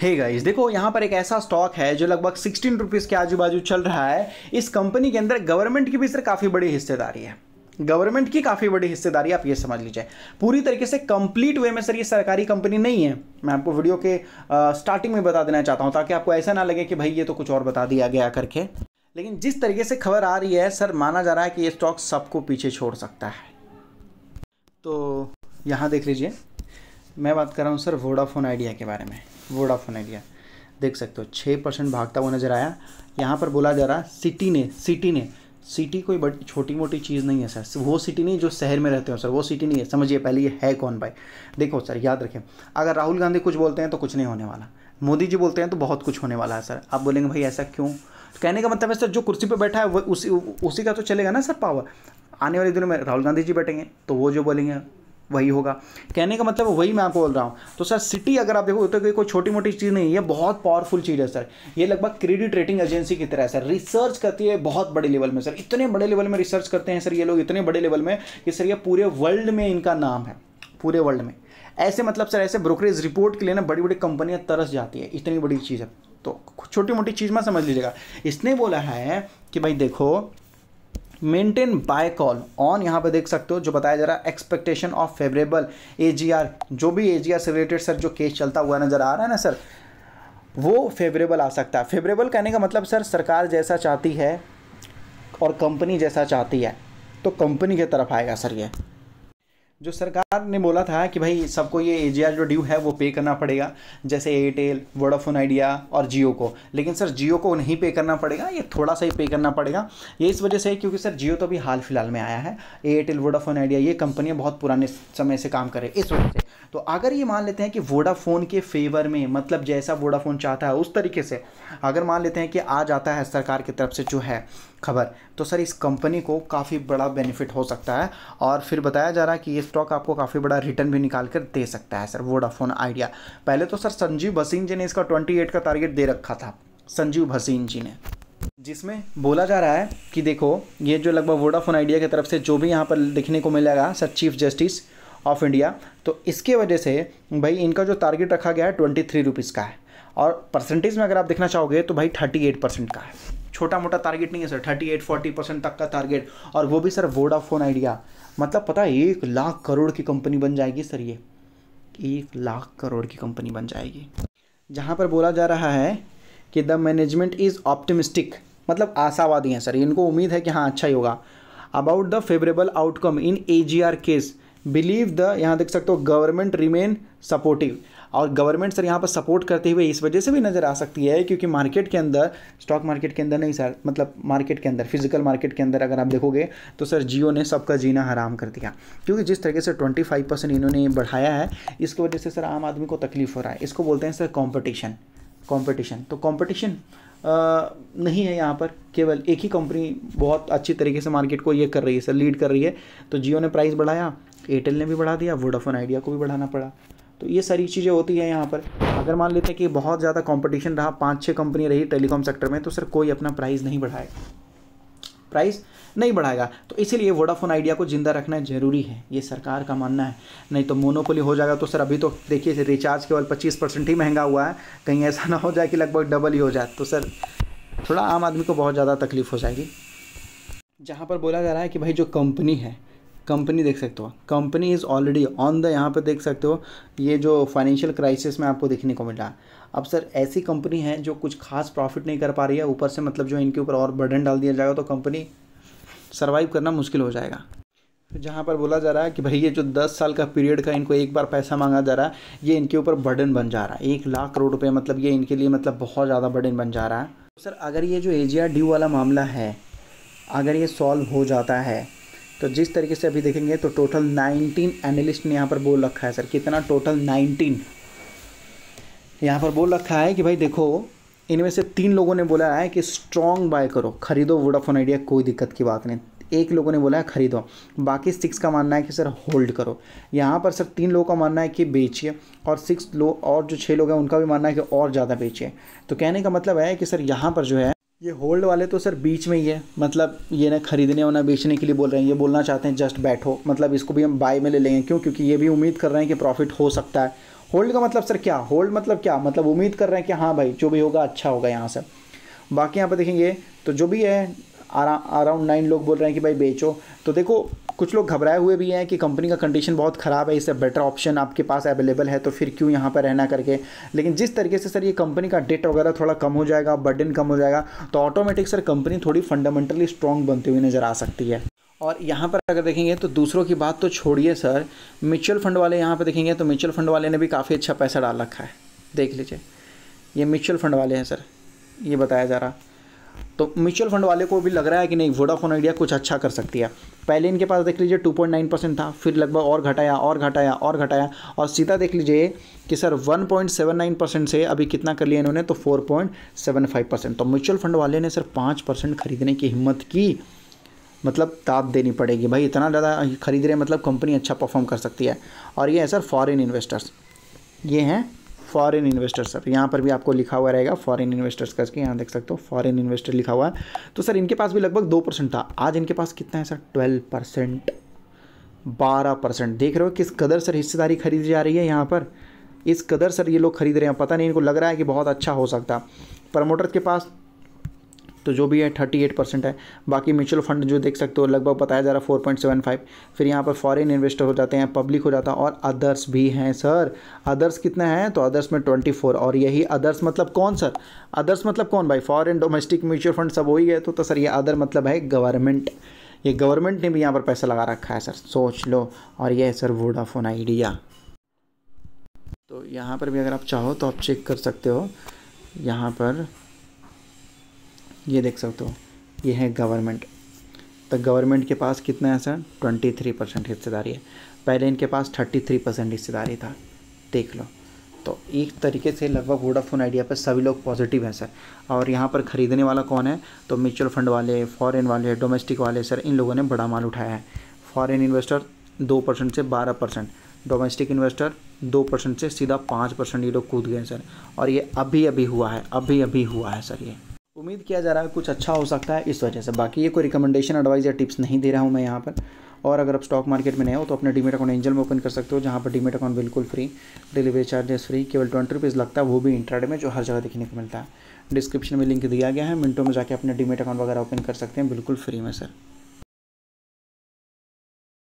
हे hey guys देखो यहाँ पर एक ऐसा स्टॉक है जो लगभग सिक्सटीन रुपीज़ के आजू बाजू चल रहा है इस कंपनी के अंदर गवर्नमेंट की भी सर काफ़ी बड़ी हिस्सेदारी है गवर्नमेंट की काफ़ी बड़ी हिस्सेदारी आप ये समझ लीजिए पूरी तरीके से कंप्लीट वे में सर ये सरकारी कंपनी नहीं है मैं आपको वीडियो के आ, स्टार्टिंग में बता देना चाहता हूँ ताकि आपको ऐसा ना लगे कि भाई ये तो कुछ और बता दिया गया करके लेकिन जिस तरीके से खबर आ रही है सर माना जा रहा है कि ये स्टॉक सबको पीछे छोड़ सकता है तो यहाँ देख लीजिए मैं बात कर रहा हूँ सर वोडाफोन आइडिया के बारे में वोडाफोन आइडिया देख सकते हो छः परसेंट भागता हुआ नज़र आया यहाँ पर बोला जा रहा सिटी ने सिटी ने सिटी कोई बड़ी छोटी मोटी चीज़ नहीं है सर वो सिटी नहीं जो शहर में रहते हो सर वो सिटी नहीं है समझिए पहले ये है कौन भाई देखो सर याद रखें अगर राहुल गांधी कुछ बोलते हैं तो कुछ नहीं होने वाला मोदी जी बोलते हैं तो बहुत कुछ होने वाला है सर आप बोलेंगे भाई ऐसा क्यों तो कहने का मतलब है सर जो कुर्सी पर बैठा है वो उसी उसी का तो चलेगा ना सर पावर आने वाले दिनों में राहुल गांधी जी बैठेंगे तो वो जो बोलेंगे वही होगा कहने का मतलब वही मैं आपको बोल रहा हूँ तो सर सिटी अगर आप देखो तो कोई छोटी मोटी चीज़ नहीं है बहुत पावरफुल चीज़ है सर ये लगभग क्रेडिट रेटिंग एजेंसी की तरह है सर रिसर्च करती है बहुत बड़े लेवल में सर इतने बड़े लेवल में रिसर्च करते हैं सर ये लोग इतने बड़े लेवल में कि सर ये पूरे वर्ल्ड में इनका नाम है पूरे वर्ल्ड में ऐसे मतलब सर ऐसे ब्रोकरेज रिपोर्ट के लिए ना बड़ी बड़ी कंपनियाँ तरस जाती है इतनी बड़ी चीज़ है तो छोटी मोटी चीज़ में समझ लीजिएगा इसने बोला है कि भाई देखो मेंटेन बाय कॉल ऑन यहाँ पे देख सकते हो जो बताया जा रहा है एक्सपेक्टेशन ऑफ फेवरेबल एजीआर जो भी एजीआर से रिलेटेड सर जो केस चलता हुआ नज़र आ रहा है ना सर वो फेवरेबल आ सकता है फेवरेबल कहने का मतलब सर सरकार जैसा चाहती है और कंपनी जैसा चाहती है तो कंपनी की तरफ आएगा सर ये जो सरकार ने बोला था कि भाई सबको ये ए जो ड्यू है वो पे करना पड़ेगा जैसे एयरटेल वोडाफोन आइडिया और जियो को लेकिन सर जियो को नहीं पे करना पड़ेगा ये थोड़ा सा ही पे करना पड़ेगा ये इस वजह से है क्योंकि सर जियो तो अभी हाल फिलहाल में आया है एयरटेल वोडाफोन आइडिया ये कंपनियाँ बहुत पुराने समय से काम करे इस वजह से तो अगर ये मान लेते हैं कि वोडाफोन के फेवर में मतलब जैसा वोडाफोन चाहता है उस तरीके से अगर मान लेते हैं कि आज आता है सरकार की तरफ से जो है खबर तो सर इस कंपनी को काफ़ी बड़ा बेनिफिट हो सकता है और फिर बताया जा रहा है कि ये स्टॉक आपको काफ़ी बड़ा रिटर्न भी निकाल कर दे सकता है सर वोडाफोन आइडिया पहले तो सर संजीव भसीन जी ने इसका ट्वेंटी का टारगेट दे रखा था संजीव भसीन जी ने जिसमें बोला जा रहा है कि देखो ये जो लगभग वोडाफोन आइडिया की तरफ से जो भी यहाँ पर लिखने को मिलेगा sir chief justice of India तो इसके वजह से भाई इनका जो टारगेट रखा गया है ट्वेंटी थ्री रुपीज़ का है और परसेंटेज में अगर आप देखना चाहोगे तो भाई थर्टी एट परसेंट का है छोटा मोटा टारगेट नहीं है sir thirty eight forty percent तक का टारगेट और वो भी सर वोडाफोन आइडिया मतलब पता है एक लाख करोड़ की कंपनी बन जाएगी सर ये एक लाख करोड़ की कंपनी बन जाएगी जहाँ पर बोला जा रहा है कि द मैनेजमेंट इज़ ऑप्टिमिस्टिक मतलब आशावादी हैं सर इनको उम्मीद है कि हाँ अच्छा ही होगा about the favourable outcome in A G R case believe the यहाँ देख सकते हो गवर्नमेंट रिमेन सपोर्टिव और गवर्नमेंट सर यहाँ पर सपोर्ट करते हुए इस वजह से भी नज़र आ सकती है क्योंकि मार्केट के अंदर स्टॉक मार्केट के अंदर नहीं सर मतलब मार्केट के अंदर फिजिकल मार्केट के अंदर अगर आप देखोगे तो सर जियो ने सबका जीना हराम कर दिया क्योंकि जिस तरीके से ट्वेंटी फाइव परसेंट इन्होंने बढ़ाया है इसकी वजह से सर आम आदमी को तकलीफ हो रहा है इसको बोलते हैं सर कॉम्पिटिशन कॉम्पिटिशन तो कॉम्पिटिशन नहीं है यहाँ पर केवल एक ही कंपनी बहुत अच्छी तरीके से मार्केट को ये कर रही है सर लीड कर रही है तो जियो ने प्राइस बढ़ाया एयरटेल ने भी बढ़ा दिया वोडाफोन आइडिया को भी बढ़ाना पड़ा तो ये सारी चीज़ें होती हैं यहाँ पर अगर मान लेते हैं कि बहुत ज़्यादा कंपटीशन रहा पाँच छः कंपनी रही टेलीकॉम सेक्टर में तो सर कोई अपना प्राइस नहीं बढ़ाएगा प्राइस नहीं बढ़ाएगा तो इसीलिए वोडाफोन आइडिया को ज़िंदा रखना जरूरी है ये सरकार का मानना है नहीं तो मोनोपोली हो जाएगा तो सर अभी तो देखिए रिचार्ज केवल 25 परसेंट ही महंगा हुआ है कहीं ऐसा ना हो जाए कि लगभग डबल ही हो जाए तो सर थोड़ा आम आदमी को बहुत ज़्यादा तकलीफ़ हो जाएगी जहाँ पर बोला जा रहा है कि भाई जो कंपनी है कंपनी देख सकते हो company is already on the यहाँ पर देख सकते हो ये जो फाइनेंशियल क्राइसिस में आपको देखने को मिला अब सर ऐसी कंपनी है जो कुछ खास प्रॉफिट नहीं कर पा रही है ऊपर से मतलब जो इनके ऊपर और बर्डन डाल दिया जाएगा तो कंपनी सर्वाइव करना मुश्किल हो जाएगा जहाँ पर बोला जा रहा है कि भाई ये जो दस साल का पीरियड का इनको एक बार पैसा मांगा जा रहा है ये इनके ऊपर बर्डन बन जा रहा है एक लाख करोड़ रुपये मतलब ये इनके लिए मतलब बहुत ज़्यादा बर्डन बन जा रहा है सर अगर ये जो एजिया ड्यू वाला मामला है अगर ये सॉल्व हो जाता है तो जिस तरीके से अभी देखेंगे तो टोटल नाइनटीन एनालिस्ट ने यहाँ पर बोल रखा है सर कितना टोटल नाइनटीन यहाँ पर बोल रखा है कि भाई देखो इनमें से तीन लोगों ने बोला है कि स्ट्रॉन्ग बाय करो खरीदो वोडाफोन आइडिया कोई दिक्कत की बात नहीं एक लोगों ने बोला है खरीदो बाकी सिक्स का मानना है कि सर होल्ड करो यहाँ पर सर तीन लोगों का मानना है कि बेचिए और सिक्स लोग और जो छः लोग हैं उनका भी मानना है कि और ज़्यादा बेचिए तो कहने का मतलब है कि सर यहाँ पर जो है ये होल्ड वाले तो सर बीच में ही है मतलब ये ना खरीदने और ना बेचने के लिए बोल रहे हैं ये बोलना चाहते हैं जस्ट बैठो मतलब इसको भी हम बाय में ले लेंगे क्यों क्योंकि ये भी उम्मीद कर रहे हैं कि प्रॉफिट हो सकता है होल्ड का मतलब सर क्या होल्ड मतलब क्या मतलब उम्मीद कर रहे हैं कि हाँ भाई जो भी होगा अच्छा होगा यहाँ से बाकी यहाँ पर देखेंगे तो जो भी है अराउंड नाइन लोग बोल रहे हैं कि भाई बेचो तो देखो कुछ लोग घबराए हुए भी हैं कि कंपनी का कंडीशन बहुत ख़राब है इससे बेटर ऑप्शन आपके पास अवेलेबल है तो फिर क्यों यहाँ पर रहना करके लेकिन जिस तरीके से सर ये कंपनी का डेट वगैरह थोड़ा कम हो जाएगा बर्डन कम हो जाएगा तो ऑटोमेटिक सर कंपनी थोड़ी फंडामेंटली स्ट्रॉन्ग बनती हुई नज़र आ सकती है और यहाँ पर अगर देखेंगे तो दूसरों की बात तो छोड़िए सर म्यूचुअल फंड वाले यहाँ पर देखेंगे तो म्यूचुअल फंड वाले ने भी काफ़ी अच्छा पैसा डाल रखा है देख लीजिए ये म्यूचुअल फंड वाले हैं सर ये बताया जा रहा तो म्यूचुअल फंड वाले को भी लग रहा है कि नहीं वोडाफोन आइडिया कुछ अच्छा कर सकती है पहले इनके पास देख लीजिए 2.9 परसेंट था फिर लगभग और घटाया और घटाया और घटाया और सीधा देख लीजिए कि सर 1.79 परसेंट से अभी कितना कर लिया इन्होंने तो 4.75 परसेंट तो म्यूचुअल फंड वाले ने सर पाँच परसेंट खरीदने की हिम्मत की मतलब ताप देनी पड़ेगी भाई इतना ज़्यादा खरीद रहे मतलब कंपनी अच्छा परफॉर्म कर सकती है और ये है सर फॉरन इन्वेस्टर्स ये हैं फॉरेन इन्वेस्टर्स सर यहाँ पर भी आपको लिखा हुआ रहेगा फॉरेन इन्वेस्टर्स करके यहाँ देख सकते हो फॉरेन इन्वेस्टर लिखा हुआ है तो सर इनके पास भी लगभग दो परसेंट था आज इनके पास कितना है सर ट्वेल्व परसेंट बारह परसेंट देख रहे हो किस कदर सर हिस्सेदारी खरीदी जा रही है यहाँ पर इस कदर सर ये लोग खरीद रहे हैं पता नहीं इनको लग रहा है कि बहुत अच्छा हो सकता प्रमोटर के पास तो जो भी है थर्टी एट परसेंट है बाकी म्यूचुअल फंड जो देख सकते हो लगभग बताया जा रहा है फोर पॉइंट सेवन फाइव फिर यहाँ पर फॉरेन इन्वेस्टर हो जाते हैं पब्लिक हो जाता है और अदर्स भी हैं सर अदर्स कितने हैं तो अदर्स में ट्वेंटी फोर और यही अदर्स मतलब कौन सर अदर्स मतलब कौन भाई फॉरन डोमेस्टिक म्यूचुअल फंड सब हो ही गए तो, तो सर ये अदर मतलब है गवर्नमेंट ये गवर्नमेंट ने भी यहाँ पर पैसा लगा रखा है सर सोच लो और ये है सर वोडाफोन आइडिया तो यहाँ पर भी अगर आप चाहो तो आप चेक कर सकते हो यहाँ पर ये देख सकते हो ये है गवर्नमेंट तो गवर्नमेंट के पास कितना है सर ट्वेंटी थ्री परसेंट हिस्सेदारी है पहले इनके पास थर्टी थ्री परसेंट हिस्सेदारी था देख लो तो एक तरीके से लगभग वोडाफोन आइडिया पर सभी लोग पॉजिटिव हैं सर और यहाँ पर ख़रीदने वाला कौन है तो म्यूचुअल फंड वाले फॉरेन वाले डोमेस्टिक वाले सर इन लोगों ने बड़ा माल उठाया है फॉरेन इन्वेस्टर दो परसेंट से बारह परसेंट डोमेस्टिक इन्वेस्टर दो परसेंट से सीधा पाँच परसेंट ये लोग कूद गए सर और ये अभी अभी हुआ है अभी अभी हुआ है सर ये उम्मीद किया जा रहा है कुछ अच्छा हो सकता है इस वजह से बाकी ये कोई रिकमेंडेशन एडवाइस या टिप्स नहीं दे रहा हूँ मैं यहाँ पर और अगर आप स्टॉक मार्केट में नए हो तो अपने डीमेट अकाउंट एंजल में ओपन कर सकते हो जहाँ पर डीमेट अकाउंट बिल्कुल फ्री डिलीवरी चार्जेस फ्री केवल ट्वेंटी रुपीज़ लगता है वो भी इंट्राडे में जो हर जगह देखने को मिलता है डिस्क्रिप्शन में लिंक दिया गया है मिनटों में जाकर अपने डीमेट अकाउंट वगैरह ओपन कर सकते हैं बिल्कुल फ्री में सर